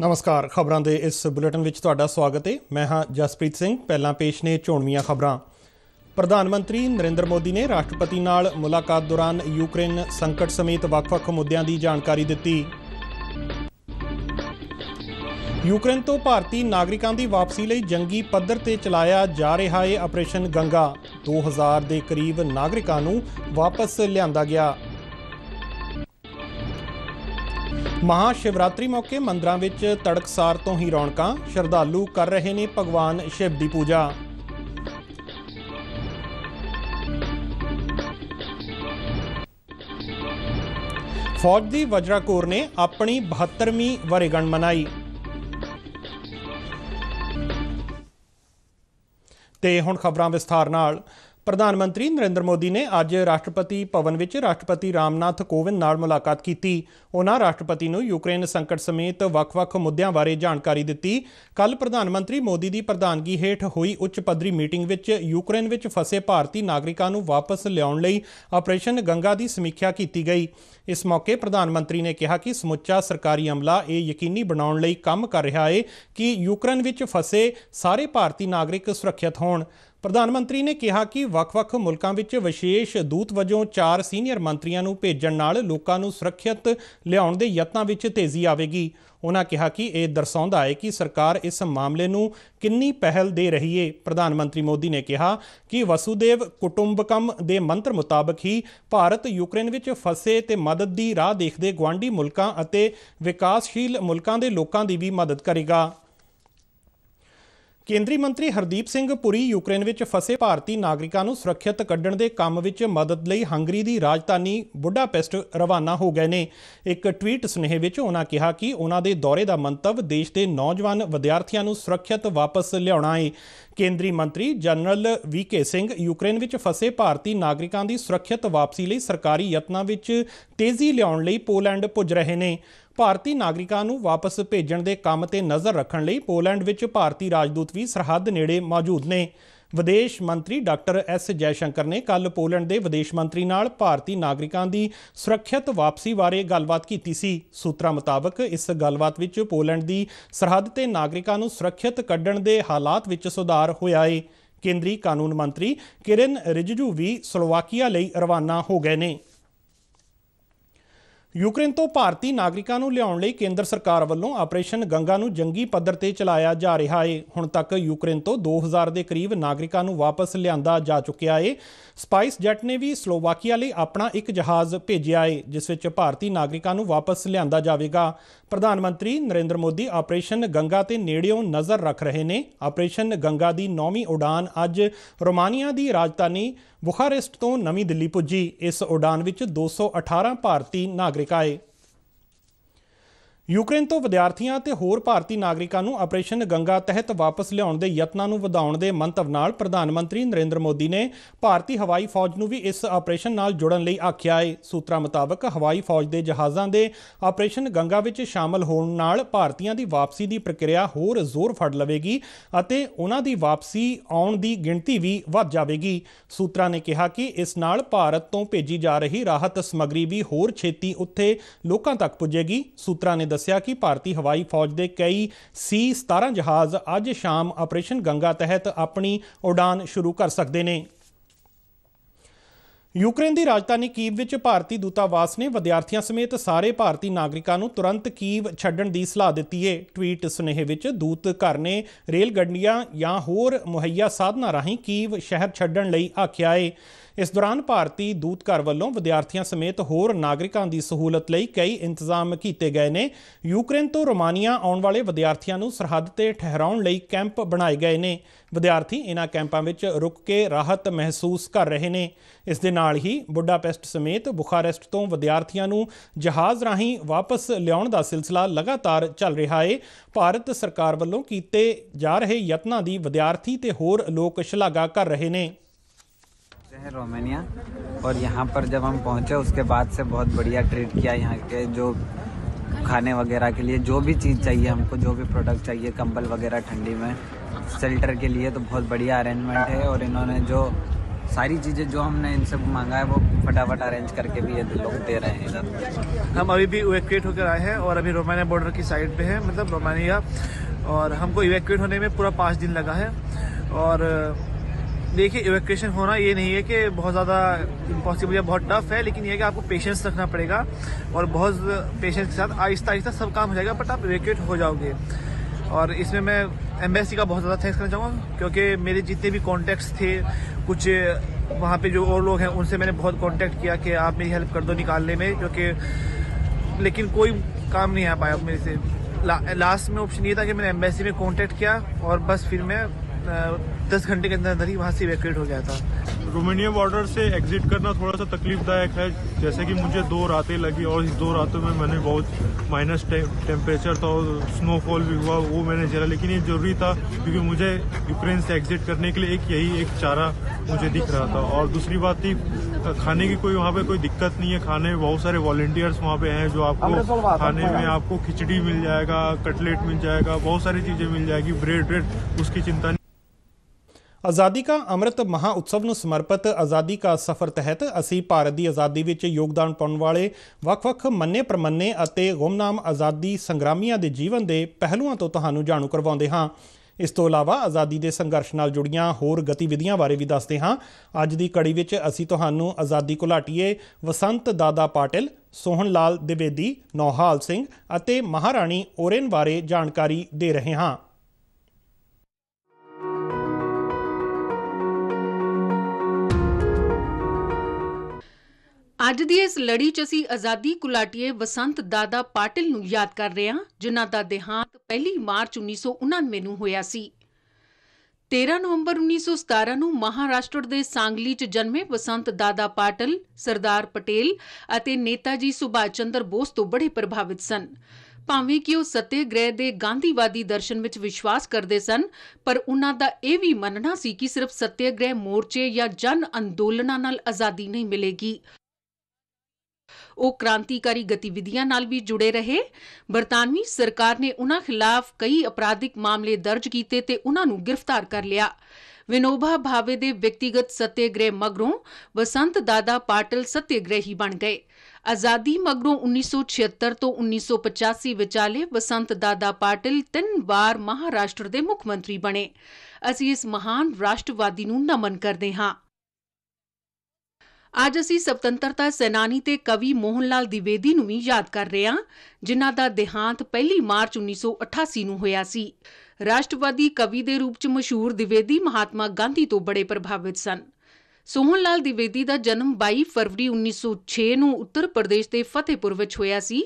ਨਮਸਕਾਰ ਖਬਰਾਂ ਦੇ ਇਸ ਬੁਲੇਟਿਨ ਵਿੱਚ ਤੁਹਾਡਾ ਸਵਾਗਤ ਹੈ ਮੈਂ ਹਾਂ ਜਸਪ੍ਰੀਤ ਸਿੰਘ ਪਹਿਲਾਂ ਪੇਸ਼ ਨੇ ਝੋਣਵੀਆਂ ਖਬਰਾਂ ਪ੍ਰਧਾਨ ਮੰਤਰੀ ਨਰਿੰਦਰ ਮੋਦੀ ਨੇ ਰਾਸ਼ਟਰਪਤੀ ਨਾਲ ਮੁਲਾਕਾਤ ਦੌਰਾਨ ਯੂਕਰੇਨ ਸੰਕਟ ਸਮੇਤ ਵੱਖ-ਵੱਖ ਮੁੱਦਿਆਂ ਦੀ ਜਾਣਕਾਰੀ ਦਿੱਤੀ ਯੂਕਰੇਨ ਤੋਂ ਭਾਰਤੀ ਨਾਗਰਿਕਾਂ ਦੀ ਵਾਪਸੀ ਲਈ ਜੰਗੀ ਪੱਧਰ ਤੇ ਚਲਾਇਆ ਜਾ ਰਿਹਾ ਹੈ ਆਪਰੇਸ਼ਨ ਗੰਗਾ 2000 ਦੇ ਕਰੀਬ ਨਾਗਰਿਕਾਂ ਨੂੰ ਵਾਪਸ ਲਿਆਂਦਾ ਗਿਆ ਮਹਾ ਸ਼ਿਵਰਾਤਰੀ ਮੌਕੇ ਮੰਦਰਾਂ ਵਿੱਚ ਤੜਕਸਾਰ ਤੋਂ ਹੀ ਰੌਣਕਾਂ ਸ਼ਰਧਾਲੂ ਕਰ ਰਹੇ ਨੇ ਭਗਵਾਨ ਸ਼ਿਵ ਦੀ ਪੂਜਾ ਫੌਜ ਦੀ ਕੋਰ ਨੇ ਆਪਣੀ 72ਵੀਂ ਵਰੇਗਣ ਮਨਾਈ ਤੇ ਹੁਣ ਖਬਰਾਂ ਵਿਸਥਾਰ ਨਾਲ ਪ੍ਰਧਾਨ ਮੰਤਰੀ ਨਰਿੰਦਰ ਮੋਦੀ ਨੇ ਅੱਜ ਰਾਸ਼ਟਰਪਤੀ ਭਵਨ ਵਿੱਚ ਰਾਸ਼ਟਰਪਤੀ ਰਾਮਨਾਥ ਕੋਵਿੰਦ ਨਾਲ ਮੁਲਾਕਾਤ ਕੀਤੀ ਉਹਨਾਂ ਰਾਸ਼ਟਰਪਤੀ ਨੂੰ ਯੂਕਰੇਨ ਸੰਕਟ ਸਮੇਤ ਵੱਖ-ਵੱਖ ਮੁੱਦਿਆਂ ਬਾਰੇ ਜਾਣਕਾਰੀ ਦਿੱਤੀ ਕੱਲ ਪ੍ਰਧਾਨ ਮੰਤਰੀ ਮੋਦੀ ਦੀ ਪ੍ਰਧਾਨਗੀ ਹੇਠ ਹੋਈ ਉੱਚ ਪੱਧਰੀ ਮੀਟਿੰਗ ਵਿੱਚ ਯੂਕਰੇਨ ਵਿੱਚ ਫਸੇ ਭਾਰਤੀ ਨਾਗਰਿਕਾਂ ਨੂੰ ਵਾਪਸ ਲਿਆਉਣ ਲਈ ਆਪਰੇਸ਼ਨ ਗੰਗਾ ਦੀ ਸਮੀਖਿਆ ਕੀਤੀ ਗਈ ਇਸ ਮੌਕੇ ਪ੍ਰਧਾਨ ਮੰਤਰੀ ਨੇ ਕਿਹਾ ਕਿ ਸਮੁੱਚਾ ਸਰਕਾਰੀ ਅਮਲਾ ਇਹ ਯਕੀਨੀ ਬਣਾਉਣ ਲਈ ਕੰਮ ਕਰ ਰਿਹਾ ਹੈ ਕਿ ਯੂਕਰੇਨ ਵਿੱਚ ਫਸੇ ਸਾਰੇ ਭਾਰਤੀ ਨਾਗਰਿਕ ਸੁਰੱਖਿਅਤ ਹੋਣ ਪ੍ਰਧਾਨ ਮੰਤਰੀ ਨੇ ਕਿਹਾ ਕਿ ਵੱਖ-ਵੱਖ ਮੁਲਕਾਂ ਵਿੱਚ ਵਿਸ਼ੇਸ਼ ਦੂਤ ਵਜੋਂ ਚਾਰ ਸੀਨੀਅਰ ਮੰਤਰੀਆਂ ਨੂੰ ਭੇਜਣ ਨਾਲ ਲੋਕਾਂ ਨੂੰ ਸੁਰੱਖਿਅਤ ਲਿਆਉਣ ਦੇ ਯਤਨਾਂ ਵਿੱਚ ਤੇਜ਼ੀ ਆਵੇਗੀ ਉਹਨਾਂ ਕਿਹਾ ਕਿ ਇਹ ਦਰਸਾਉਂਦਾ ਹੈ ਕਿ ਸਰਕਾਰ ਇਸ ਮਾਮਲੇ ਨੂੰ ਕਿੰਨੀ ਪਹਿਲ ਦੇ ਰਹੀ ਹੈ ਪ੍ਰਧਾਨ ਮੰਤਰੀ ਮੋਦੀ ਨੇ ਕਿਹਾ ਕਿ ਵਸੂਦੇਵ ਕੁਟੁੰਬਕਮ ਦੇ ਮੰਤਰ ਮੁਤਾਬਕ ਹੀ ਭਾਰਤ ਯੂਕਰੇਨ ਵਿੱਚ ਫਸੇ ਤੇ ਮਦਦ ਦੀ ਰਾਹ ਦੇਖਦੇ ਗਵਾਂਢੀ ਮੁਲਕਾਂ ਅਤੇ ਵਿਕਾਸਸ਼ੀਲ ਮੁਲਕਾਂ ਦੇ ਲੋਕਾਂ ਦੀ ਵੀ ਮਦਦ ਕਰੇਗਾ ਕੇਂਦਰੀ ਮੰਤਰੀ ਹਰਦੀਪ ਸਿੰਘ ਪੁਰੀ ਯੂਕਰੇਨ ਵਿੱਚ ਫਸੇ ਭਾਰਤੀ ਨਾਗਰਿਕਾਂ ਨੂੰ ਸੁਰੱਖਿਅਤ ਕੱਢਣ ਦੇ ਕੰਮ ਵਿੱਚ ਮਦਦ ਲਈ ਹੰਗਰੀ ਦੀ ਰਾਜਧਾਨੀ ਬੁਡਾਪੈਸਟ ਰਵਾਨਾ ਹੋ ਗਏ ਨੇ ਇੱਕ ਟਵੀਟ ਸੁਨੇਹੇ ਵਿੱਚ ਉਹਨਾਂ ਕਿਹਾ ਕਿ ਉਹਨਾਂ ਦੇ ਦੌਰੇ ਦਾ ਮੰਤਵ ਦੇਸ਼ ਦੇ ਨੌਜਵਾਨ ਵਿਦਿਆਰਥੀਆਂ ਨੂੰ ਸੁਰੱਖਿਅਤ ਵਾਪਸ ਲਿਆਉਣਾ ਹੈ ਕੇਂਦਰੀ ਮੰਤਰੀ general V K Singh Ukraine ਵਿੱਚ ਫਸੇ ਭਾਰਤੀ ਨਾਗਰਿਕਾਂ ਦੀ ਸੁਰੱਖਿਅਤ ਵਾਪਸੀ ਲਈ ਸਰਕਾਰੀ ਯਤਨਾਂ ਵਿੱਚ ਤੇਜ਼ੀ ਲਿਆਉਣ ਲਈ ਪੋਲੈਂਡ ਪੁੱਜ ਰਹੇ ਨੇ ਭਾਰਤੀ ਨਾਗਰਿਕਾਂ ਨੂੰ ਵਾਪਸ ਭੇਜਣ ਦੇ ਕੰਮ ਤੇ ਨਜ਼ਰ ਰੱਖਣ ਲਈ ਪੋਲੈਂਡ ਵਿੱਚ ਭਾਰਤੀ ਰਾਜਦੂਤ ਵੀ ਸਰਹੱਦ ਨੇੜੇ ਮੌਜੂਦ ਨੇ ਵਿਦੇਸ਼ ਮੰਤਰੀ ਡਾਕਟਰ ਐਸ ਜੈਸ਼ੰਕਰ ਨੇ ਕੱਲ ਪੋਲੈਂਡ ਦੇ ਵਿਦੇਸ਼ ਮੰਤਰੀ ਨਾਲ ਭਾਰਤੀ ਨਾਗਰਿਕਾਂ ਦੀ ਸੁਰੱਖਿਅਤ ਵਾਪਸੀ ਬਾਰੇ ਗੱਲਬਾਤ ਕੀਤੀ ਸੀ ਸੂਤਰਾਂ ਮੁਤਾਬਕ ਇਸ ਗੱਲਬਾਤ ਵਿੱਚ ਪੋਲੈਂਡ ਦੀ ਸਰਹੱਦ ਤੇ ਨਾਗਰਿਕਾਂ ਨੂੰ ਸੁਰੱਖਿਅਤ ਕੱਢਣ ਦੇ ਹਾਲਾਤ ਵਿੱਚ ਸੁਧਾਰ ਹੋਇਆ ਹੈ ਕੇਂਦਰੀ ਕਾਨੂੰਨ ਮੰਤਰੀ ਕਿਰਨ ਰਿਜਜੂ ਵੀ ਸਲੋਵਾਕੀਆ ਲਈ ਰਵਾਨਾ ਹੋ ਗਏ ਨੇ ਯੂਕਰੇਨ ਤੋਂ ਭਾਰਤੀ ਨਾਗਰਿਕਾਂ ਨੂੰ ਲਿਆਉਣ ਲਈ ਕੇਂਦਰ ਸਰਕਾਰ ਵੱਲੋਂ ਆਪਰੇਸ਼ਨ ਗੰਗਾ ਨੂੰ ਜੰਗੀ ਪੱਧਰ ਤੇ ਚਲਾਇਆ ਜਾ ਰਿਹਾ ਹੈ ਹੁਣ ਤੱਕ ਯੂਕਰੇਨ ਤੋਂ 2000 ਦੇ ਕਰੀਬ ਨਾਗਰਿਕਾਂ ਨੂੰ ਵਾਪਸ ਲਿਆਂਦਾ ਜਾ ਚੁੱਕਿਆ ਹੈ ਸਪਾਈਸ ਜੈਟ ਨੇ ਵੀ ਸਲੋਵਾਕੀਆ ਲਈ ਆਪਣਾ ਇੱਕ ਜਹਾਜ਼ ਭੇਜਿਆ ਹੈ ਜਿਸ ਵਿੱਚ ਭਾਰਤੀ ਨਾਗਰਿਕਾਂ ਨੂੰ ਵਾਪਸ ਲਿਆਂਦਾ ਜਾਵੇਗਾ ਪ੍ਰਧਾਨ ਮੰਤਰੀ ਨਰਿੰਦਰ ਮੋਦੀ ਆਪਰੇਸ਼ਨ ਗੰਗਾ ਤੇ ਨੇੜਿਓਂ ਨਜ਼ਰ ਰੱਖ ਰਹੇ ਨੇ ਆਪਰੇਸ਼ਨ ਗੰਗਾ ਦੀ 9ਵੀਂ ਉਡਾਨ ਅੱਜ ਰੋਮਾਨੀਆ ਦੀ ਰਾਜਧਾਨੀ ਬੁਖਾਰੈਸਟ ਤੋਂ ਨਵੀਂ ਦਿੱਲੀ ਪੁੱਜੀ ਇਸ ਉਡਾਨ ਵਿੱਚ 218 ਭਾਰਤੀ ਨਾਗਰਿਕ ਆਏ ਯੂਕਰੇਨ ਤੋਂ ਵਿਦਿਆਰਥੀਆਂ ਤੇ ਹੋਰ ਭਾਰਤੀ ਨਾਗਰਿਕਾਂ ਨੂੰ ਆਪਰੇਸ਼ਨ ਗੰਗਾ ਤਹਿਤ ਵਾਪਸ ਲਿਆਉਣ ਦੇ ਯਤਨਾਂ ਨੂੰ ਵਧਾਉਣ ਦੇ ਮੰਤਵ ਨਾਲ ਪ੍ਰਧਾਨ ਮੰਤਰੀ ਨਰਿੰਦਰ ਮੋਦੀ ਨੇ ਭਾਰਤੀ ਹਵਾਈ ਫੌਜ ਨੂੰ ਵੀ ਇਸ ਆਪਰੇਸ਼ਨ ਨਾਲ ਜੁੜਨ ਲਈ ਆਖਿਆ ਹੈ ਸੂਤਰਾਂ ਮੁਤਾਬਕ ਹਵਾਈ ਫੌਜ ਦੇ ਜਹਾਜ਼ਾਂ ਦੇ ਆਪਰੇਸ਼ਨ ਗੰਗਾ ਵਿੱਚ ਸ਼ਾਮਲ ਹੋਣ ਨਾਲ ਭਾਰਤੀਆਂ ਦੀ ਵਾਪਸੀ ਦੀ ਪ੍ਰਕਿਰਿਆ ਹੋਰ ਜ਼ੋਰ ਫੜ ਲਵੇਗੀ ਅਤੇ ਉਹਨਾਂ ਦੀ ਵਾਪਸੀ ਆਉਣ ਦੀ ਗਿਣਤੀ ਵੀ ਵੱਧ ਜਾਵੇਗੀ ਸੂਤਰਾਂ ਨੇ ਕਿਹਾ ਕਿ ਇਸ ਨਾਲ ਭਾਰਤ ਤੋਂ ਭੇਜੀ ਜਾ ਰਹੀ ਰਾਹਤ ਸਮੱਗਰੀ ਵੀ ਹੋਰ ਛੇਤੀ ਉੱਥੇ ਲੋਕਾਂ ਤੱਕ ਪੁੱਜੇਗੀ ਸੂਤਰਾਂ ਨੇ ਦੱਸਿਆ ਕਿ ਭਾਰਤੀ ਹਵਾਈ ਫੌਜ ਦੇ ਕਈ C17 17 ਜਹਾਜ਼ ਅੱਜ ਸ਼ਾਮ ਆਪਰੇਸ਼ਨ ਗੰਗਾ ਤਹਿਤ ਆਪਣੀ ਉਡਾਨ ਸ਼ੁਰੂ ਕਰ ਸਕਦੇ ਨੇ ਯੂਕਰੇਨ ਦੀ ਰਾਜਧਾਨੀ ਕੀਵ ਵਿੱਚ ਭਾਰਤੀ ਦੂਤਾਵਾਸ ਨੇ ਵਿਦਿਆਰਥੀਆਂ ਸਮੇਤ ਸਾਰੇ ਭਾਰਤੀ ਨਾਗਰਿਕਾਂ ਨੂੰ ਤੁਰੰਤ ਕੀਵ ਛੱਡਣ ਦੀ ਸਲਾਹ ਦਿੱਤੀ ਹੈ ਟਵੀਟ ਸੁਨੇਹੇ ਵਿੱਚ ਦੂਤ ਘਰ ਨੇ ਰੇਲ ਗੱਡੀਆਂ ਜਾਂ ਹੋਰ ਮੁਹੱਈਆ ਸਾਧਨਾਂ ਰਾਹੀਂ ਕੀਵ ਸ਼ਹਿਰ ਛੱਡਣ ਲਈ ਆਖਿਆ ਹੈ ਇਸ ਦੌਰਾਨ ਭਾਰਤੀ ਦੂਤ ਘਰ ਵੱਲੋਂ ਵਿਦਿਆਰਥੀਆਂ ਸਮੇਤ ਹੋਰ ਨਾਗਰਿਕਾਂ ਦੀ ਸਹੂਲਤ ਲਈ ਕਈ ਇੰਤਜ਼ਾਮ ਕੀਤੇ ਗਏ ਨੇ ਯੂਕਰੇਨ ਤੋਂ ਰੋਮਾਨੀਆ ਆਉਣ ਵਾਲੇ ਵਿਦਿਆਰਥੀਆਂ ਨੂੰ ਸਰਹੱਦ ਤੇ ਠਹਿਰਾਉਣ ਲਈ ਕੈਂਪ ਬਣਾਏ ਗਏ ਨੇ ਵਿਦਿਆਰਥੀ ਇਹਨਾਂ ਕੈਂਪਾਂ ਵਿੱਚ ਰੁਕ ਕੇ ਰਾਹਤ ਮਹਿਸੂਸ ਕਰ ਰਹੇ ਨੇ ਇਸ ਦੇ ਨਾਲ ਹੀ ਬੁੱਡਾਪੈਸਟ ਸਮੇਤ ਬੁਖਾਰੈਸਟ ਤੋਂ ਵਿਦਿਆਰਥੀਆਂ ਨੂੰ ਜਹਾਜ਼ ਰਾਹੀਂ ਵਾਪਸ ਲਿਆਉਣ ਦਾ ਸਿਲਸਿਲਾ ਲਗਾਤਾਰ ਚੱਲ ਰਿਹਾ ਹੈ ਭਾਰਤ ਸਰਕਾਰ ਵੱਲੋਂ ਕੀਤੇ ਜਾ ਰਹੇ ਯਤਨਾਂ ਦੀ ਵਿਦਿਆਰਥੀ ਤੇ ਹੋਰ ਲੋਕ ਸ਼ਲਾਘਾ ਕਰ ਰਹੇ ਨੇ पहुँचे हैं रोमानिया और यहाँ पर जब हम पहुँचे उसके बाद से बहुत बढ़िया ट्रीट किया यहाँ के जो खाने वगैरह के लिए जो भी चीज़ चाहिए हमको जो भी प्रोडक्ट चाहिए कंबल वगैरह ठंडी में शेल्टर के लिए तो बहुत बढ़िया अरेंजमेंट है और इन्होंने जो सारी चीज़ें जो हमने इनसे मांगा है वो फटाफट अरेंज करके भी ये लोग दे रहे हैं इधर हम अभी भी इवेक्ट होकर आए हैं और अभी रोमानिया बॉर्डर की साइड पर है मतलब रोमानिया और हमको इवेक्ट होने में पूरा पाँच दिन लगा है और देखिए इवेक्यूशन होना ये नहीं है कि बहुत ज़्यादा इम्पॉसिबल या बहुत टफ है लेकिन यह है कि आपको पेशेंस रखना पड़ेगा और बहुत पेशेंस के साथ आहिस्ता आहिस्ता सब काम हो जाएगा बट आप इवेक्यूट हो जाओगे और इसमें मैं एम्बेसी का बहुत ज़्यादा थैंक्स करना चाहूँगा क्योंकि मेरे जितने भी कॉन्टैक्ट्स थे कुछ वहाँ पे जो और लोग हैं उनसे मैंने बहुत कॉन्टैक्ट किया कि आप मेरी हेल्प कर दो निकालने में क्योंकि लेकिन कोई काम नहीं आ पाया मेरे से ला, लास्ट में ऑप्शन ये था कि मैंने एम्बेसी में कॉन्टैक्ट किया और बस फिर मैं दस घंटे के अंदर अंदर ही वहाँ से इवेक्रेट हो गया था रोमानिया बॉर्डर से एग्जिट करना थोड़ा सा तकलीफदायक है जैसे कि मुझे दो रातें लगी और इस दो रातों में मैंने बहुत माइनस टेम्परेचर था और स्नोफॉल भी हुआ वो मैंने झेला लेकिन ये ज़रूरी था क्योंकि मुझे यूक्रेन से एग्जिट करने के लिए एक यही एक चारा मुझे दिख रहा था और दूसरी बात थी खाने की कोई वहाँ पे कोई दिक्कत नहीं है खाने में बहुत सारे वॉल्टियर्स वहाँ पे हैं जो आपको खाने में आपको खिचड़ी मिल जाएगा कटलेट मिल जाएगा बहुत सारी चीज़ें मिल जाएगी ब्रेड व्रेड उसकी चिंता ਆਜ਼ਾਦੀ ਕਾ ਅੰਮ੍ਰਿਤ ਮਹਾ ਉਤਸਵ ਨੂੰ ਸਮਰਪਿਤ ਆਜ਼ਾਦੀ ਕਾ ਸਫ਼ਰ ਤਹਿਤ ਅਸੀਂ ਭਾਰਤ ਦੀ ਆਜ਼ਾਦੀ ਵਿੱਚ ਯੋਗਦਾਨ ਪਾਉਣ ਵਾਲੇ ਵੱਖ-ਵੱਖ ਮੰਨੇ ਪ੍ਰਮੰਨੇ ਅਤੇ ਗੁਮਨਾਮ ਆਜ਼ਾਦੀ ਸੰਗਰਾਮੀਆਂ ਦੇ ਜੀਵਨ ਦੇ ਪਹਿਲੂਆਂ ਤੋਂ ਤੁਹਾਨੂੰ ਜਾਣੂ ਕਰਵਾਉਂਦੇ ਹਾਂ ਇਸ ਤੋਂ ਇਲਾਵਾ ਆਜ਼ਾਦੀ ਦੇ ਸੰਘਰਸ਼ ਨਾਲ ਜੁੜੀਆਂ ਹੋਰ ਗਤੀਵਿਧੀਆਂ ਬਾਰੇ ਵੀ ਦੱਸਦੇ ਹਾਂ ਅੱਜ ਦੀ ਕੜੀ ਵਿੱਚ ਅਸੀਂ ਤੁਹਾਨੂੰ ਆਜ਼ਾਦੀ ਘੁਲਾਟੀਏ ਵਸੰਤ ਦਾਦਾ ਪਾਟਿਲ ਸੋਹਣ ਲਾਲ ਦਿਵੇਦੀ ਨੌਹਾਲ ਸਿੰਘ ਅਤੇ ਮਹਾਰਾਣੀ ਓਰੇਨ ਬਾਰੇ ਜਾਣਕਾਰੀ ਦੇ ਰਹੇ ਹਾਂ ਅੱਜ ਦੀ ਇਸ ਲੜੀ 'ਚ ਅਸੀਂ ਆਜ਼ਾਦੀ ਕੁਲਾਟੀਏ ਬਸੰਤ ਦਾਦਾ ਪਾਟਿਲ ਨੂੰ ਯਾਦ ਕਰ ਰਹੇ ਹਾਂ ਜਿਨ੍ਹਾਂ ਦਾ ਦੇਹਾਂਤ 1 ਮਾਰਚ 1999 ਨੂੰ ਹੋਇਆ ਸੀ 13 ਨਵੰਬਰ 1917 ਨੂੰ ਮਹਾਰਾਸ਼ਟਰ ਦੇ ਸਾਂਗਲੀ 'ਚ ਜਨਮੇ ਬਸੰਤ ਦਾਦਾ ਪਾਟਿਲ ਸਰਦਾਰ ਪਟੇਲ ਅਤੇ ਨੇਤਾ ਜੀ ਸੁਭਾਸ਼ ਚੰਦਰ ਬੋਸ ਤੋਂ ਬੜੇ ਪ੍ਰਭਾਵਿਤ ਸਨ ਭਾਵੇਂ ਕਿ ਉਹ ਸਤਿਆਗ੍ਰਹਿ ਦੇ ਗਾਂਧੀਵਾਦੀ ਦਰਸ਼ਨ ਵਿੱਚ ਵਿਸ਼ਵਾਸ ਕਰਦੇ ਸਨ ਪਰ ਉਹਨਾਂ ਦਾ ਇਹ ਵੀ ਮੰਨਣਾ ਸੀ ਕਿ ਸਿਰਫ ਸਤਿਆਗ੍ਰਹਿ ਮੋਰਚੇ ਜਾਂ ਜਨ ਅੰਦੋਲਨਾਂ ਨਾਲ ਆਜ਼ਾਦੀ ਨਹੀਂ ਮਿਲੇਗੀ ਉਹ ਕ੍ਰਾਂਤੀਕਾਰੀ ਗਤੀਵਿਧੀਆਂ ਨਾਲ ਵੀ ਜੁੜੇ ਰਹੇ ਬਰਤਾਨਵੀ ਸਰਕਾਰ ਨੇ ਉਹਨਾਂ ਖਿਲਾਫ ਕਈ ਅਪਰਾਧਿਕ ਮਾਮਲੇ ਦਰਜ ਕੀਤੇ ਤੇ ਉਹਨਾਂ ਨੂੰ ਗ੍ਰਿਫਤਾਰ ਕਰ ਲਿਆ ਵਿਨੋਬਾ ਭਾਵੇ ਦੇ ਵਿਅਕਤੀਗਤ ਸਤਿਆਗ੍ਰਹਿ ਮਗਰੋਂ ਵਸੰਤ ਦਾਦਾ ਪਾਟਲ ਸਤਿਆਗ੍ਰਹੀ ਬਣ ਗਏ ਆਜ਼ਾਦੀ ਮਗਰੋਂ 1976 ਤੋਂ 1985 ਵਿਚਾਲੇ ਵਸੰਤ ਦਾਦਾ ਪਾਟਲ ਤਿੰਨ ਵਾਰ ਮਹਾਰਾਸ਼ਟਰ ਦੇ ਮੁੱਖ ਮੰਤਰੀ ਬਣੇ ਅਸੀਂ ਇਸ ਮਹਾਨ ਰਾਸ਼ਟਰਵਾਦੀ ਨੂੰ ਨਮਨ ਕਰਦੇ ਹਾਂ ਅੱਜ ਅਸੀਂ ਸੁਤੰਤਰਤਾ ਸੈਨਾਨੀ ਤੇ ਕਵੀ ਮੋਹਨ ਲਾਲ ਦਿਵੇਦੀ ਨੂੰ ਵੀ ਯਾਦ ਕਰ ਰਹੇ ਹਾਂ ਜਿਨ੍ਹਾਂ ਦਾ ਦੇਹਾਂਤ 1 ਮਾਰਚ 1988 ਨੂੰ ਹੋਇਆ ਸੀ ਰਾਸ਼ਟਰਵਾਦੀ ਕਵੀ ਦੇ ਰੂਪ ਚ ਮਸ਼ਹੂਰ ਦਿਵੇਦੀ ਮਹਾਤਮਾ ਗਾਂਧੀ ਤੋਂ ਬੜੇ ਪ੍ਰਭਾਵਿਤ ਸਨ ਸੋਹਨ ਲਾਲ ਦਿਵੇਦੀ ਦਾ ਜਨਮ 22 ਫਰਵਰੀ 1906 ਨੂੰ ਉੱਤਰ ਪ੍ਰਦੇਸ਼ ਦੇ ਫਤਿਹਪੁਰ ਵਿੱਚ ਹੋਇਆ ਸੀ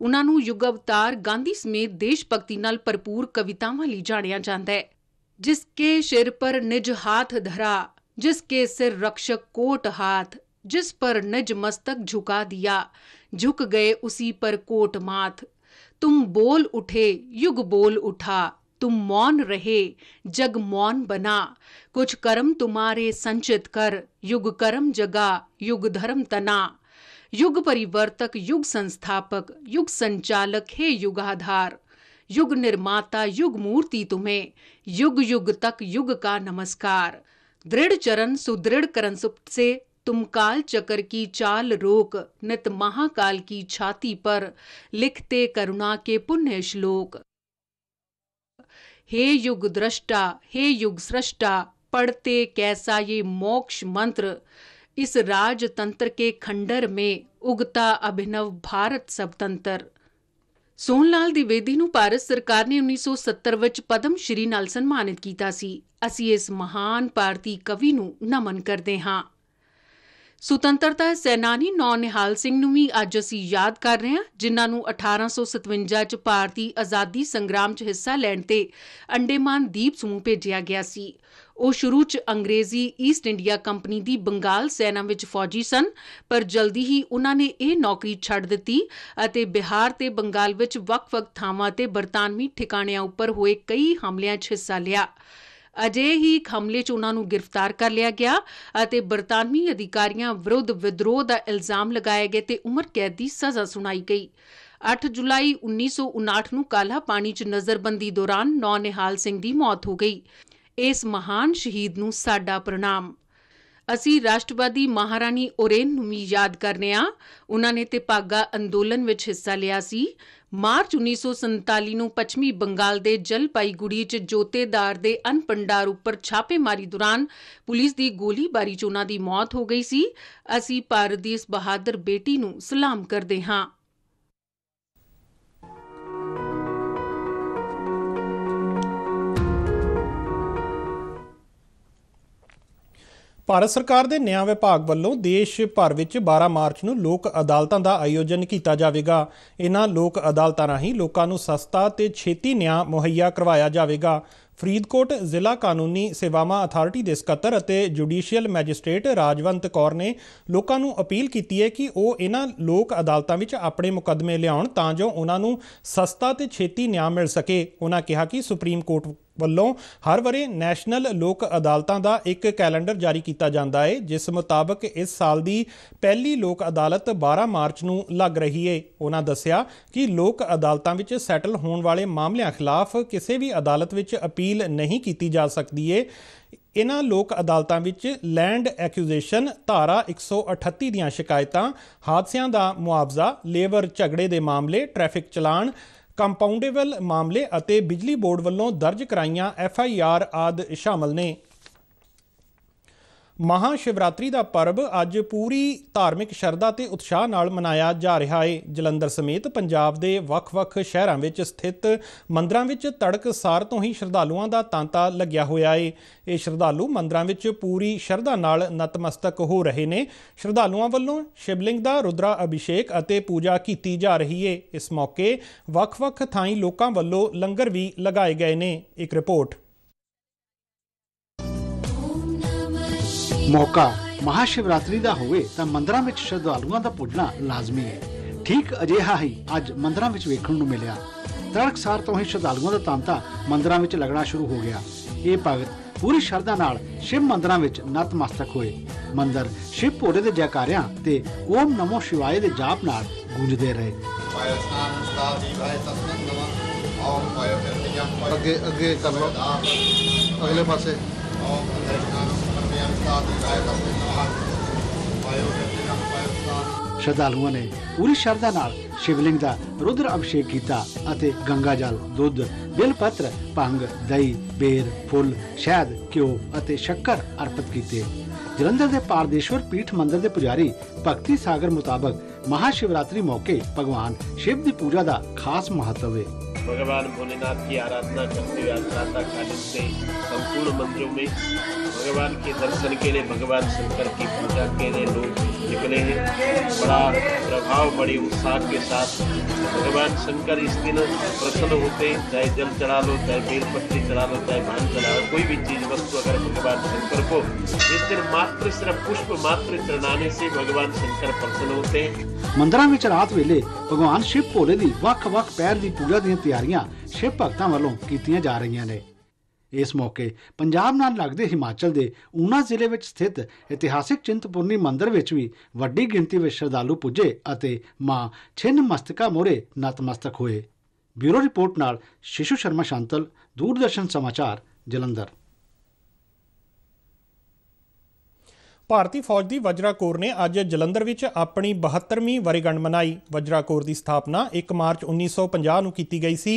ਉਹਨਾਂ ਨੂੰ ਯੁੱਗ ਅਵਤਾਰ ਗਾਂਧੀ ਸਮੇਤ ਦੇਸ਼ ਭਗਤੀ ਨਾਲ ਭਰਪੂਰ ਕਵਿਤਾਵਾਂ ਲਈ ਜਾਣਿਆ ਜਾਂਦਾ ਹੈ ਜਿਸ ਕੇ ਸਿਰ ਪਰ ਨਿਜ ਹੱਥ ਧਰਾ ਜਿਸ ਕੇ ਸਿਰ ਰਕਸ਼ਕ ਕੋਟ ਹੱਥ जिस पर निज मस्तक झुका दिया झुक गए उसी पर कोट माथ तुम बोल उठे युग बोल उठा तुम मौन रहे जग मौन बना कुछ कर्म तुम्हारे संचित कर युग कर्म जगा युग धर्म तना युग परिवर्तक युग संस्थापक युग संचालक हे युगाधार युग निर्माता युग मूर्ति तुम्हें युग युग तक युग का नमस्कार दृढ़ चरण सुदृढ़ करण सुप्त से तुम काल चक्र की चाल रोक नित महाकाल की छाती पर लिखते करुणा के पुण्य श्लोक हे युग दृष्टा हे युग सृष्टा पढ़ते कैसा ये मोक्ष मंत्र इस राजतंत्र के खंडर में उगता अभिनव भारत स्वतंत्र ਸੋਹਣ लाल द्विवेदी ਨੂੰ ਭਾਰਤ ਸਰਕਾਰ ਨੇ 1970 ਵਿੱਚ ਪਦਮ ਸ਼੍ਰੀ ਨਾਲ ਸਨਮਾਨਿਤ ਕੀਤਾ ਸੀ ਅਸੀਂ ਇਸ ਮਹਾਨ ਭਾਰਤੀ ਕਵੀ ਨੂੰ ਨਮਨ ਕਰਦੇ ਹਾਂ ਸੁਤੰਤਰਤਾ ਸੈਨਾਨੀ ਨੌਨਿਹਾਲ ਸਿੰਘ ਨੂੰ ਵੀ ਅੱਜ ਅਸੀਂ ਯਾਦ ਕਰ ਰਹੇ ਹਾਂ ਜਿਨ੍ਹਾਂ ਨੂੰ 1857 ਚ ਭਾਰਤੀ ਆਜ਼ਾਦੀ ਸੰਗਰਾਮ ਚ ਹਿੱਸਾ ਲੈਣ ਤੇ ਅੰਡੇਮਾਨ ਦੀਪ ਸਮੂਹ ਭੇਜਿਆ ਗਿਆ ਸੀ ਉਹ ਸ਼ੁਰੂ ਚ ਅੰਗਰੇਜ਼ੀ ਈਸਟ ਇੰਡੀਆ ਕੰਪਨੀ ਦੀ ਬੰਗਾਲ ਸੈਨਾ ਵਿੱਚ ਫੌਜੀ ਸਨ ਪਰ ਜਲਦੀ ਹੀ ਉਹਨਾਂ ਨੇ ਇਹ ਨੌਕਰੀ ਛੱਡ ਦਿੱਤੀ ਅਤੇ ਬਿਹਾਰ ਤੇ ਬੰਗਾਲ ਵਿੱਚ ਵਕ-ਵਕ ਥਾਵਾਂ ਤੇ ਬਰਤਾਨਵੀ ਠਿਕਾਣਿਆਂ ਉੱਪਰ ਹੋਏ ਕਈ ਹਮਲਿਆਂ 'ਚ ਹਿੱਸਾ ਲਿਆ ਅਜੇ ਹੀ ਖਮਲੇ 'ਚ ਉਹਨਾਂ ਨੂੰ ਗ੍ਰਿਫਤਾਰ ਕਰ ਲਿਆ ਗਿਆ ਅਤੇ ਬਰਤਾਨਵੀ ਅਧਿਕਾਰੀਆਂ ਵਿਰੁੱਧ ਵਿਦਰੋਹ ਦਾ ਇਲਜ਼ਾਮ ਲਗਾਇਆ ਗਿਆ ਤੇ ਉਮਰ ਕੈਦ ਦੀ ਸਜ਼ਾ ਸੁਣਾਈ ਗਈ 8 ਜੁਲਾਈ 1959 ਨੂੰ ਕਾਲਾ ਪਾਣੀ 'ਚ ਨਜ਼ਰਬੰਦੀ ਦੌਰਾਨ ਨੌ ਨਿਹਾਲ ਸਿੰਘ ਦੀ ਮੌਤ ਹੋ ਗਈ ਇਸ ਮਹਾਨ ਸ਼ਹੀਦ ਨੂੰ ਸਾਡਾ ਪ੍ਰਣਾਮ ਅਸੀਂ ਰਾਸ਼ਟਰਵਾਦੀ ਮਹਾਰਾਣੀ ਓਰੇਨ ਨੂੰ ਵੀ ਯਾਦ ਕਰਨੇ ਆ ਉਹਨਾਂ ਨੇ ਤੇ ਪਾਗਾ ਅੰਦੋਲਨ ਵਿੱਚ ਹਿੱਸਾ ਲਿਆ ਸੀ ਮਾਰਚ 1947 ਨੂੰ ਪੱਛਮੀ ਬੰਗਾਲ ਦੇ ਜਲਪਾਈਗੁੜੀ 'ਚ ਜੋਤੇਦਾਰ ਦੇ ਅਨਪੰਡਾਰ ਉੱਪਰ ਛਾਪੇਮਾਰੀ ਦੌਰਾਨ ਪੁਲਿਸ ਦੀ ਗੋਲੀਬਾਰੀ 'ਚ ਉਹਨਾਂ ਦੀ ਮੌਤ ਹੋ ਗਈ ਸੀ ਅਸੀਂ ਭਾਰਤ ਦੀ ਇਸ ਬਹਾਦਰ ਬੇਟੀ ਨੂੰ ਸਲਾਮ ਕਰਦੇ ਹਾਂ ਭਾਰਤ ਸਰਕਾਰ ਦੇ ਨਿਆਂ ਵਿਭਾਗ ਵੱਲੋਂ ਦੇਸ਼ ਭਰ ਵਿੱਚ 12 ਮਾਰਚ ਨੂੰ ਲੋਕ ਅਦਾਲਤਾਂ ਦਾ ਆਯੋਜਨ ਕੀਤਾ ਜਾਵੇਗਾ ਇਹਨਾਂ ਲੋਕ ਅਦਾਲਤਾਂ ਰਾਹੀਂ ਲੋਕਾਂ ਨੂੰ ਸਸਤਾ ਤੇ ਛੇਤੀ ਨਿਆਂ ਮੁਹੱਈਆ ਕਰਵਾਇਆ ਜਾਵੇਗਾ ਫਰੀਦਕੋਟ ਜ਼ਿਲ੍ਹਾ ਕਾਨੂੰਨੀ ਸੇਵਾਵਾਂ ਅਥਾਰਟੀ ਦੇ ਸਕੱਤਰ ਅਤੇ ਜੁਡੀਸ਼ੀਅਲ ਮੈਜਿਸਟ੍ਰੇਟ ਰਾਜਵੰਤ ਕੌਰ ਨੇ ਲੋਕਾਂ ਨੂੰ ਅਪੀਲ ਕੀਤੀ ਹੈ ਕਿ ਉਹ ਇਹਨਾਂ ਲੋਕ ਅਦਾਲਤਾਂ ਵਿੱਚ ਆਪਣੇ ਮੁਕੱਦਮੇ ਲਿਆਉਣ ਤਾਂ ਜੋ ਉਹਨਾਂ ਨੂੰ ਸਸਤਾ ਤੇ ਛੇਤੀ ਨਿਆਂ ਮਿਲ ਸਕੇ ਉਹਨਾਂ ਕਿਹਾ ਕਿ ਸੁਪਰੀਮ ਕੋਰਟ ਵੱਲੋਂ ਹਰ ਵਰੇ ਨੈਸ਼ਨਲ ਲੋਕ ਅਦਾਲਤਾਂ ਦਾ ਇੱਕ ਕੈਲੰਡਰ ਜਾਰੀ ਕੀਤਾ ਜਾਂਦਾ ਹੈ ਜਿਸ ਮੁਤਾਬਕ ਇਸ ਸਾਲ ਦੀ ਪਹਿਲੀ ਲੋਕ ਅਦਾਲਤ 12 ਮਾਰਚ ਨੂੰ ਲੱਗ ਰਹੀ ਹੈ ਉਹਨਾਂ ਦੱਸਿਆ ਕਿ ਲੋਕ ਅਦਾਲਤਾਂ ਵਿੱਚ ਸੈਟਲ ਹੋਣ ਵਾਲੇ ਮਾਮਲਿਆਂ ਖਿਲਾਫ ਕਿਸੇ ਵੀ ਅਦਾਲਤ ਵਿੱਚ ਅਪੀਲ ਨਹੀਂ ਕੀਤੀ ਜਾ ਸਕਦੀ ਹੈ ਇਹਨਾਂ ਲੋਕ ਅਦਾਲਤਾਂ ਵਿੱਚ ਲੈਂਡ ਐਕਿਊਜ਼ੇਸ਼ਨ ਧਾਰਾ 138 ਦੀਆਂ ਸ਼ਿਕਾਇਤਾਂ ਹਾਦਸਿਆਂ ਦਾ ਮੁਆਵਜ਼ਾ ਲੇਬਰ ਝਗੜੇ ਦੇ ਮਾਮਲੇ ਟ੍ਰੈਫਿਕ ਚਲਾਨ ਕੰਪਾਊਂਡੇਬਲ ਮਾਮਲੇ ਅਤੇ ਬਿਜਲੀ ਬੋਰਡ ਵੱਲੋਂ ਦਰਜ ਕਰਾਈਆਂ ਐਫ ਆਈ ਆਰ ਆਦਿ ਸ਼ਾਮਲ ਨੇ ਮਹਾ ਸ਼ਿਵਰਾਤਰੀ ਦਾ ਪਰਬ ਅੱਜ ਪੂਰੀ ਧਾਰਮਿਕ ਸ਼ਰਧਾ ਤੇ ਉਤਸ਼ਾਹ ਨਾਲ ਮਨਾਇਆ ਜਾ ਰਿਹਾ ਹੈ ਜਲੰਧਰ ਸਮੇਤ ਪੰਜਾਬ ਦੇ ਵੱਖ-ਵੱਖ ਸ਼ਹਿਰਾਂ ਵਿੱਚ ਸਥਿਤ ਮੰਦਰਾਂ ਵਿੱਚ ਤੜਕਸਾਰ ਤੋਂ ਹੀ ਸ਼ਰਧਾਲੂਆਂ ਦਾ ਤਾਂਤਾ ਲੱਗਿਆ ਹੋਇਆ ਹੈ ਇਹ ਸ਼ਰਧਾਲੂ ਮੰਦਰਾਂ ਵਿੱਚ ਪੂਰੀ ਸ਼ਰਧਾ ਨਾਲ ਨਤਮਸਤਕ ਹੋ ਰਹੇ ਨੇ ਸ਼ਰਧਾਲੂਆਂ ਵੱਲੋਂ ਸ਼ਿਵਲਿੰਗ ਦਾ ਰੁਦਰਾ ਅਭਿਸ਼ੇਕ ਅਤੇ ਪੂਜਾ ਕੀਤੀ ਜਾ ਰਹੀ ਹੈ ਇਸ ਮੌਕੇ ਵੱਖ-ਵੱਖ ਥਾਈਂ ਲੋਕਾਂ ਵੱਲੋਂ ਲੰਗਰ ਵੀ ਲਗਾਏ ਗਏ ਨੇ ਇੱਕ ਰਿਪੋਰਟ ਮੌਕਾ ਮਹਾਸ਼ਿਵਰਾਤਰੀ ਦਾ ਹੋਵੇ ਤਾਂ ਮੰਦਰਾਂ ਵਿੱਚ ਸ਼ਰਧਾਲੂਆਂ ਦਾ ਪੁੱਜਣਾ ਲਾਜ਼ਮੀ ਹੈ ਠੀਕ ਅਜਿਹਾ ਹੀ ਅੱਜ ਮੰਦਰਾਂ ਵਿੱਚ ਵੇਖਣ ਨੂੰ ਮਿਲਿਆ ਤਰਕਸਾਰ ਤੋਂ ਹੀ ਸ਼ਰਧਾਲੂਆਂ ਦਾ ਤਾਂਤਾ ਮੰਦਰਾਂ ਵਿੱਚ ਲੱਗਣਾ ਸ਼ੁਰੂ ਹੋ ਗਿਆ ਇਹ ਭਗਤ ਪੂਰੀ ਸ਼ਰਧਾ ਨਾਲ ਸ਼ਿਵ ਮੰਦਰਾਂ ਵਿੱਚ ਨਤਮਸਤਕ ਹੋਏ ਮੰਦਰ ਸ਼ਿਵ ਭੋਲੇ ਦੇ ਜੈਕਾਰਿਆਂ ਤੇ ਓਮ ਨਮੋ ਸ਼ਿਵਾਏ ਦੇ ਜਾਪ ਨਾਲ ਗੂੰਜਦੇ ਰਹੇ ਅੱਗੇ ਅੱਗੇ ਕਰ ਲੋ ਅਗਲੇ ਪਾਸੇ ਸ਼ਰਧਾਲੂਆਂ ਨੇ ਪੂਰੀ ਸ਼ਰਧਾ ਨਾਲ ਸ਼ਿਵਲਿੰਗ ਦਾ ਰੁਦਰ ਅਭਿਸ਼ੇਕ ਕੀਤਾ ਅਤੇ ਗੰਗਾ ਜਲ ਦੁੱਧ ਪੱਤਰ ਭੰਗ ਦਹੀਂ ਬੇਰ ਫੁੱਲ ਸ਼ਹਿਦ ਕਿਉ ਅਤੇ ਸ਼ੱਕਰ ਅਰਪਿਤ ਕੀਤੇ ਜਲੰਧਰ ਦੇ ਪਾਰਦੇਸ਼ਵਰ ਪੀਠ ਮੰਦਿਰ ਦੇ ਪੁਜਾਰੀ ਭਗਤੀ ਸਾਗਰ ਮੁਤਾਬਕ ਮਹਾ ਸ਼ਿਵਰਾਤਰੀ ਮੌਕੇ ਭਗਵਾਨ ਸ਼ਿਵ ਦੀ ਪੂਜਾ ਦਾ ਖਾਸ ਮਹੱਤਵ ਹੈ भगवान भोलेनाथ की आराधना करते हुए आज प्रातः कालीन से संपूर्ण मंदिरों में भगवान के दर्शन के लिए भगवान शंकर की पूजा के लिए लोग निकले हैं बड़ा प्रभाव बड़ी उत्साह के साथ भगवान शंकर इस दिन प्रसन्न होते हैं चाहे जल चढ़ा लो चाहे बेलपट्टी चढ़ा लो चाहे भान चढ़ा लो कोई भी चीज वस्तु अगर भगवान शंकर को इस दिन मात्र सिर्फ पुष्प मात्र चढ़ाने से भगवान शंकर प्रसन्न होते हैं ਮੰਦਰਾਂ ਵਿੱਚ ਰਾਤ ਵੇਲੇ ਭਗਵਾਨ ਸ਼ਿਵ ਭੋਲੇ ਦੀ ਵੱਖ-ਵੱਖ ਪੈਰ ਦੀ ਪੂਜਾ ਦੀਆਂ ਤਿਆਰੀਆਂ ਸ਼ਿਵ ਭਗਤਾਂ ਵੱਲੋਂ ਕੀਤੀਆਂ ਜਾ ਰਹੀਆਂ ਨੇ ਇਸ ਮੌਕੇ ਪੰਜਾਬ ਨਾਲ ਲੱਗਦੇ ਹਿਮਾਚਲ ਦੇ ਉਨਾ ਜ਼ਿਲ੍ਹੇ ਵਿੱਚ ਸਥਿਤ ਇਤਿਹਾਸਿਕ ਚਿੰਤਪੁਰਨੀ ਮੰਦਿਰ ਵਿੱਚ ਵੀ ਵੱਡੀ ਗਿਣਤੀ ਵਿੱਚ ਸ਼ਰਧਾਲੂ ਪੁੱਜੇ ਅਤੇ ਮਾਂ ਛਿੰਨ ਮਸਤਕਾ ਮੋਰੇ ਨਤਮਸਤਕ ਹੋਏ ਬਿਊਰੋ ਰਿਪੋਰਟ ਨਾਲ ਸ਼ਿਸ਼ੂ ਸ਼ਰਮਾ ਸ਼ਾਂਤਲ ਦੂਰਦਰਸ਼ਨ ਸਮਾਚਾਰ ਜਲੰਧਰ ਭਾਰਤੀ ਫੌਜ ਦੀ ਵਜਰਾ ਕੋਰ ਨੇ ਅੱਜ ਜਲੰਧਰ ਵਿੱਚ ਆਪਣੀ 72ਵੀਂ ਵਰੇਗੰਢ ਮਨਾਈ ਵਜਰਾ ਕੋਰ ਦੀ ਸਥਾਪਨਾ 1 ਮਾਰਚ 1950 ਨੂੰ ਕੀਤੀ ਗਈ ਸੀ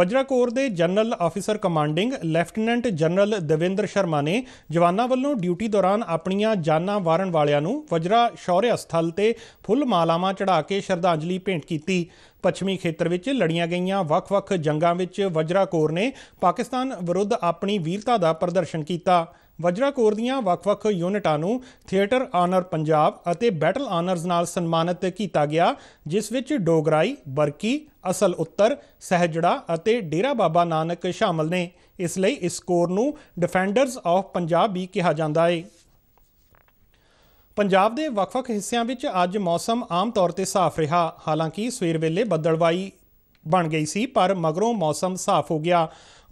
ਵਜਰਾ ਕੋਰ ਦੇ general officer commanding lieutenant general Davinder Sharma ਨੇ ਜਵਾਨਾਂ ਵੱਲੋਂ ਡਿਊਟੀ ਦੌਰਾਨ ਆਪਣੀਆਂ ਜਾਨਾਂ ਵਾਰਨ ਵਾਲਿਆਂ ਨੂੰ ਵਜਰਾ ਸ਼ੌਰਿਆ ਸਥਲ ਤੇ ਫੁੱਲ ਮਾਲਾਵਾਂ ਚੜਾ ਕੇ ਸ਼ਰਧਾਂਜਲੀ ਭੇਂਟ ਕੀਤੀ ਪੱਛਮੀ ਖੇਤਰ ਵਿੱਚ ਲੜੀਆਂ ਗਈਆਂ ਵੱਖ-ਵੱਖ ਜੰਗਾਂ ਵਿੱਚ ਵਜਰਾ ਕੋਰ ਨੇ ਪਾਕਿਸਤਾਨ ਵਿਰੁੱਧ ਆਪਣੀ ਵੀਰਤਾ ਦਾ ਪ੍ਰਦਰਸ਼ਨ ਕੀਤਾ ਵਜਰਾ ਕੋਰ ਦੀਆਂ ਵੱਖ-ਵੱਖ ਯੂਨਿਟਾਂ ਨੂੰ ਥੀਏਟਰ ਆਨਰ ਪੰਜਾਬ ਅਤੇ ਬੈਟਲ ਆਨਰਸ ਨਾਲ ਸਨਮਾਨਿਤ ਕੀਤਾ ਗਿਆ ਜਿਸ ਵਿੱਚ ਡੋਗਰਾਈ ਬਰਕੀ ਅਸਲ ਉੱਤਰ ਸਹਿਜੜਾ ਅਤੇ ਡੇਰਾ ਬਾਬਾ ਨਾਨਕ ਸ਼ਾਮਲ ਨੇ ਇਸ ਲਈ ਇਸ ਕੋਰ ਨੂੰ ਡਿਫੈਂਡਰਸ ਆਫ ਪੰਜਾਬ ਵੀ ਕਿਹਾ ਜਾਂਦਾ ਹੈ ਪੰਜਾਬ ਦੇ ਵੱਖ-ਵੱਖ ਹਿੱਸਿਆਂ ਵਿੱਚ ਅੱਜ ਮੌਸਮ ਆਮ ਤੌਰ ਤੇ ਸਾਫ਼ ਰਿਹਾ ਹਾਲਾਂਕਿ ਸਵੇਰ ਵੇਲੇ ਬੱਦਲਵਾਈ ਬਣ ਗਈ ਸੀ ਪਰ ਮਗਰੋਂ ਮੌਸਮ ਸਾਫ਼ ਹੋ ਗਿਆ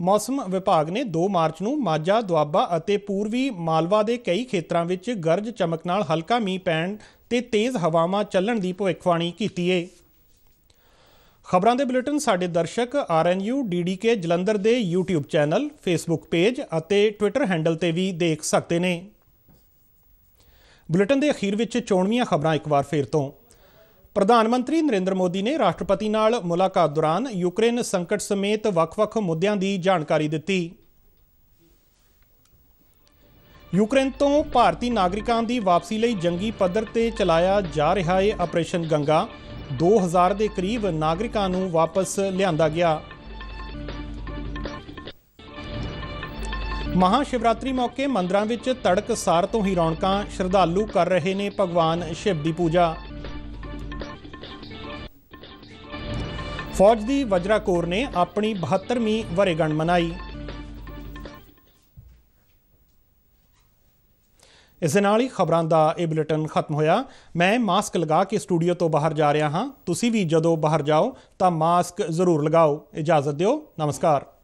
ਮੌਸਮ ਵਿਭਾਗ ਨੇ 2 ਮਾਰਚ ਨੂੰ ਮਾਝਾ ਦੁਆਬਾ ਅਤੇ ਪੂਰਬੀ ਮਾਲਵਾ ਦੇ ਕਈ ਖੇਤਰਾਂ ਵਿੱਚ ਗਰਜ ਚਮਕ ਨਾਲ ਹਲਕਾ ਮੀਂਹ ਪੈਣ ਤੇ ਤੇਜ਼ ਹਵਾਵਾਂ ਚੱਲਣ ਦੀ ਭਵਿੱਖਬਾਣੀ ਕੀਤੀ ਏ ਖਬਰਾਂ ਦੇ ਬੁਲੇਟਿਨ ਸਾਡੇ ਦਰਸ਼ਕ RNU DDK ਜਲੰਧਰ ਦੇ YouTube ਚੈਨਲ Facebook ਪੇਜ ਅਤੇ Twitter ਹੈਂਡਲ ਤੇ ਵੀ ਦੇਖ ਸਕਦੇ ਨੇ ਬੁਲੇਟਿਨ ਦੇ ਅਖੀਰ ਵਿੱਚ ਚੋਣਵੀਆਂ ਖਬਰਾਂ ਇੱਕ ਵਾਰ ਫੇਰ ਤੋਂ ਪ੍ਰਧਾਨ ਮੰਤਰੀ ਨਰਿੰਦਰ ਮੋਦੀ ਨੇ ਰਾਸ਼ਟਰਪਤੀ ਨਾਲ ਮੁਲਾਕਾਤ ਦੌਰਾਨ ਯੂਕਰੇਨ ਸੰਕਟ ਸਮੇਤ ਵੱਖ-ਵੱਖ ਮੁੱਦਿਆਂ ਦੀ ਜਾਣਕਾਰੀ ਦਿੱਤੀ ਯੂਕਰੇਨ ਤੋਂ ਭਾਰਤੀ ਨਾਗਰਿਕਾਂ ਦੀ ਵਾਪਸੀ ਲਈ ਜੰਗੀ ਪੱਧਰ ਤੇ ਚਲਾਇਆ ਜਾ ਰਿਹਾ ਹੈ ਆਪਰੇਸ਼ਨ ਗੰਗਾ 2000 ਦੇ ਕਰੀਬ ਨਾਗਰਿਕਾਂ ਨੂੰ ਵਾਪਸ ਲਿਆਂਦਾ ਗਿਆ ਮਹਾ ਸ਼ਿਵਰਾਤਰੀ ਮੌਕੇ ਮੰਦਰਾਂ ਵਿੱਚ ਤੜਕ ਸਾਰ ਤੋਂ ਹੀ ਰੌਣਕਾਂ ਸ਼ਰਧਾਲੂ ਕਰ ਰਹੇ ਨੇ ਭਗਵਾਨ ਸ਼ਿਵ ਦੀ ਪੂਜਾ ਫੌਜ ਦੀ ਵਜਰਾ ਕੋਰ ਨੇ ਆਪਣੀ 72ਵੀਂ ਵਰੇਗੰਢ ਮਨਾਈ ਇਸ ਨਾਲ ਹੀ ਖਬਰਾਂ ਦਾ ਇਹ ਬੁਲੇਟਿਨ ਖਤਮ ਹੋਇਆ ਮੈਂ ਮਾਸਕ ਲਗਾ ਕੇ ਸਟੂਡੀਓ ਤੋਂ ਬਾਹਰ ਜਾ ਰਿਹਾ ਹਾਂ ਤੁਸੀਂ ਵੀ ਜਦੋਂ ਬਾਹਰ ਜਾਓ ਤਾਂ ਮਾਸਕ ਜ਼ਰੂਰ ਲਗਾਓ ਇਜਾਜ਼ਤ ਦਿਓ ਨਮਸਕਾਰ